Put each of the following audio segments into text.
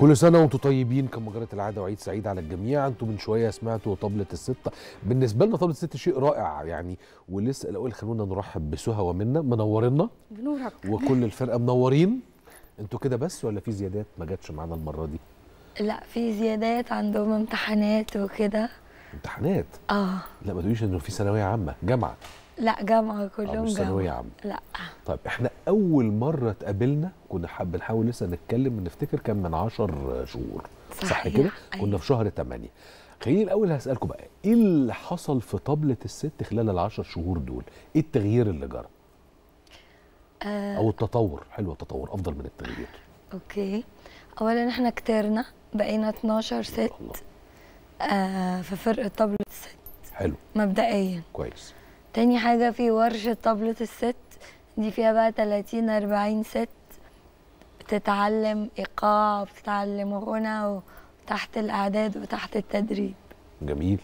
كل سنة وانتم طيبين كما جرت العادة وعيد سعيد على الجميع انتم من شوية سمعتوا طبلة الستة بالنسبة لنا طبلة الستة شيء رائع يعني ولسه الأول خلونا نرحب بسهى ومنا منورنا بنورك وكل الفرقة منورين انتوا كده بس ولا في زيادات ما جاتش معانا المرة دي؟ لا في زيادات عندهم امتحانات وكده امتحانات؟ اه لا ما تقوليش انه في ثانوية عامة جامعة لا جامعه كلهم جامعة ثانويه عامه لا طيب احنا اول مره اتقابلنا كنا بنحاول لسه نتكلم نفتكر كان من 10 شهور صح, صح كده أيوة. كنا في شهر 8 خليني الاول هسالكم بقى ايه اللي حصل في طبله الست خلال ال 10 شهور دول ايه التغيير اللي جرى آه او التطور حلو التطور افضل من التغيير اوكي اولا احنا كترنا بقينا 12 ست آه في فرقه طبله الست حلو مبدئيا كويس تاني حاجة في ورشة طبلة الست دي فيها بقى 30 40 ست بتتعلم إيقاع بتتعلم غنى وتحت الإعداد وتحت التدريب جميل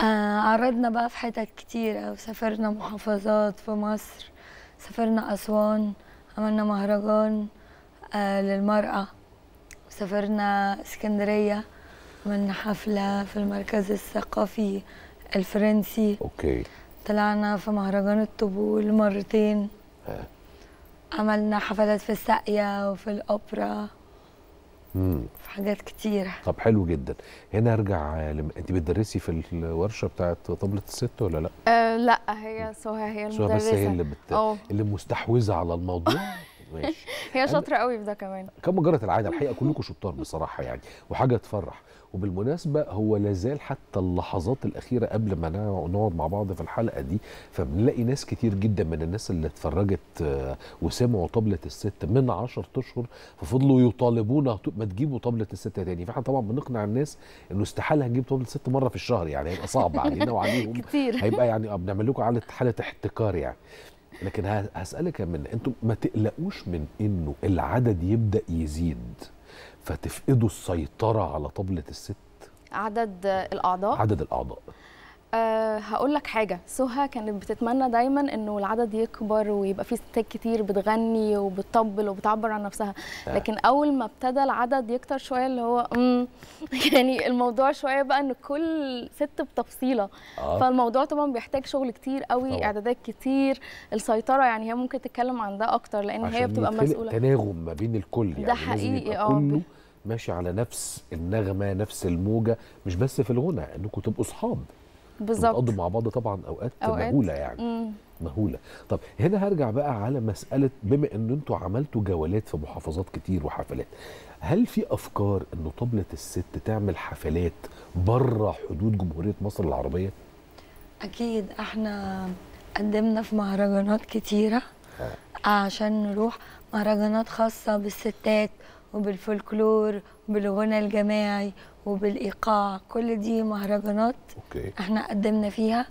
آه عرضنا بقى في حتت كتيرة وسافرنا محافظات في مصر سافرنا أسوان عملنا مهرجان آه للمرأة وسافرنا اسكندرية عملنا حفلة في المركز الثقافي الفرنسي اوكي طلعنا في مهرجان الطبول مرتين ها. عملنا حفلات في الساقية وفي الأوبرا مم. في حاجات كتيرة طب حلو جدا هنا ارجع لم... انت بتدرسي في الورشه بتاعه طبله الست ولا لا؟ أه لا هي سهى هي المدرسه سهى بس هي اللي بت... اللي مستحوذه على الموضوع ماشي هي شاطره قوي في ده كمان كم جرت العاده الحقيقه كلكم شطار بصراحه يعني وحاجه تفرح وبالمناسبه هو لازال حتى اللحظات الاخيره قبل ما نقعد مع بعض في الحلقه دي فبنلاقي ناس كتير جدا من الناس اللي اتفرجت آه، وسمعوا طبله الست من 10 اشهر ففضلوا يطالبونا ما تجيبوا طبله الست تاني فاحنا طبعا بنقنع الناس انه استحاله هنجيب طبله الست مره في الشهر يعني هيبقى صعب علينا وعليهم كتير هيبقى يعني آه، بنعمل لكم حاله احتكار يعني لكن هسالك يا انتم ما تقلقوش من انه العدد يبدا يزيد فتفقدوا السيطره على طبلة الست عدد الاعضاء عدد الاعضاء أه هقول لك حاجه سهى كانت بتتمنى دايما انه العدد يكبر ويبقى فيه ستات كتير بتغني وبتطبل وبتعبر عن نفسها لكن اول ما ابتدى العدد يكتر شويه اللي هو امم يعني الموضوع شويه بقى ان كل ست بتفصيله آه. فالموضوع طبعا بيحتاج شغل كتير قوي اعدادات كتير السيطره يعني هي ممكن تتكلم عن ده اكتر لان هي بتبقى مسؤوله تناغم ما بين الكل يعني ده حقيقي اه ماشي على نفس النغمه نفس الموجه مش بس في الغنى انكم تبقوا اصحاب بالظبط بنقضي مع بعض طبعا اوقات, أوقات. مهوله يعني مم. مهوله طب هنا هرجع بقى على مساله بما ان انتوا عملتوا جولات في محافظات كتير وحفلات هل في افكار ان طبله الست تعمل حفلات بره حدود جمهوريه مصر العربيه اكيد احنا قدمنا في مهرجانات كتيره آه. عشان نروح مهرجانات خاصه بالستات وبالفولكلور وبالغنى الجماعي وبالايقاع كل دي مهرجانات أوكي. احنا قدمنا فيها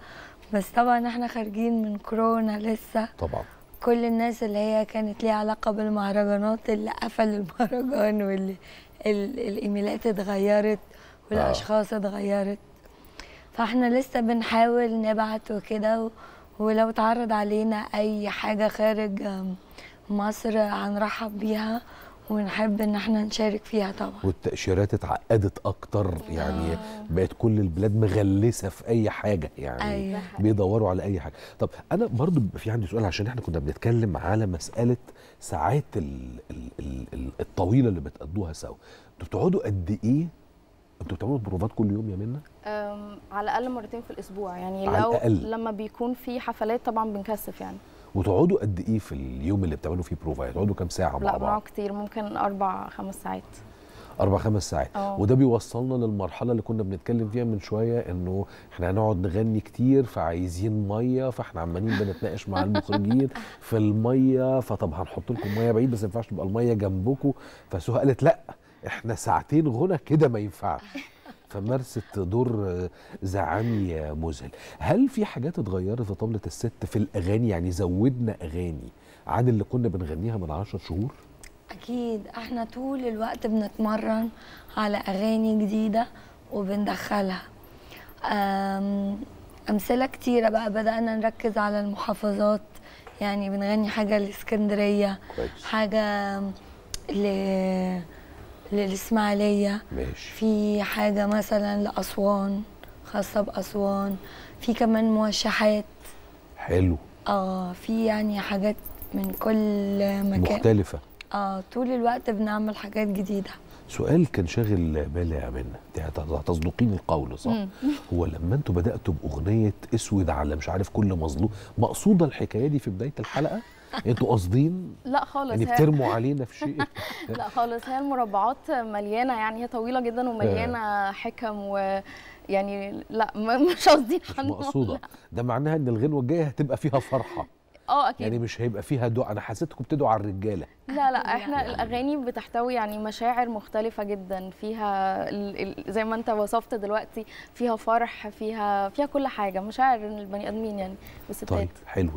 بس طبعا احنا خارجين من كورونا لسه طبعا كل الناس اللي هي كانت ليها علاقه بالمهرجانات اللي قفل المهرجان واللي الايميلات اتغيرت والاشخاص آه. اتغيرت فاحنا لسه بنحاول نبعت وكده ولو اتعرض علينا اي حاجه خارج مصر هنرحب بيها ونحب ان احنا نشارك فيها طبعا والتاشيرات اتعقدت اكتر يعني آه. بقت كل البلاد مغلسه في اي حاجه يعني أيوة. بيدوروا على اي حاجه طب انا برضو في عندي سؤال عشان احنا كنا بنتكلم على مساله ساعات الـ الـ الـ الطويله اللي بتقضوها سوا انتوا بتقعدوا قد ايه انتوا بتعملوا بروفات كل يوم يا منى؟ على الاقل مرتين في الاسبوع يعني لو على الأقل. لما بيكون في حفلات طبعا بنكثف يعني وتقعدوا قد ايه في اليوم اللي بتعملوا فيه بروفا تقعدوا كام ساعه مع بعض لا كتير ممكن اربع خمس ساعات اربع خمس ساعات أوه. وده بيوصلنا للمرحله اللي كنا بنتكلم فيها من شويه انه احنا هنقعد نغني كتير فعايزين ميه فاحنا عمالين بنتناقش مع المخرجين في الميه فطب هنحط لكم ميه بعيد بس ما ينفعش تبقى الميه جنبكم فسهى قالت لا احنا ساعتين غنى كده ما ينفعش فمارست دور زعامي مذهل هل في حاجات اتغيرت في طبلة الست في الأغاني يعني زودنا أغاني عن اللي كنا بنغنيها من عشر شهور؟ أكيد احنا طول الوقت بنتمرن على أغاني جديدة وبندخلها أمثلة كتيرة بقى بدأنا نركز على المحافظات يعني بنغني حاجة لإسكندرية حاجة ل للإسماعيلية ماشي في حاجة مثلا لأسوان خاصة بأسوان في كمان موشحات حلو اه في يعني حاجات من كل مكان مختلفة اه طول الوقت بنعمل حاجات جديدة سؤال كان شاغل بالي يا منى تصدقيني القول صح هو لما انتوا بداتوا باغنيه اسود على مش عارف كل مظلوم مقصوده الحكايه دي في بدايه الحلقه انتوا قاصدين لا خالص يعني بترموا علينا في شيء لا خالص هي المربعات مليانه يعني هي طويله جدا ومليانه حكم و يعني لا مش قصدي مقصوده ده معناها ان الغنوه الجايه هتبقى فيها فرحه اه اكيد يعني مش هيبقى فيها دعاء انا حسيتكم بتدعوا على الرجاله لا لا احنا يعني. الاغاني بتحتوي يعني مشاعر مختلفه جدا فيها زي ما انت وصفت دلوقتي فيها فرح فيها فيها كل حاجه مشاعر البني ادمين يعني طيب، والستات طيب حلو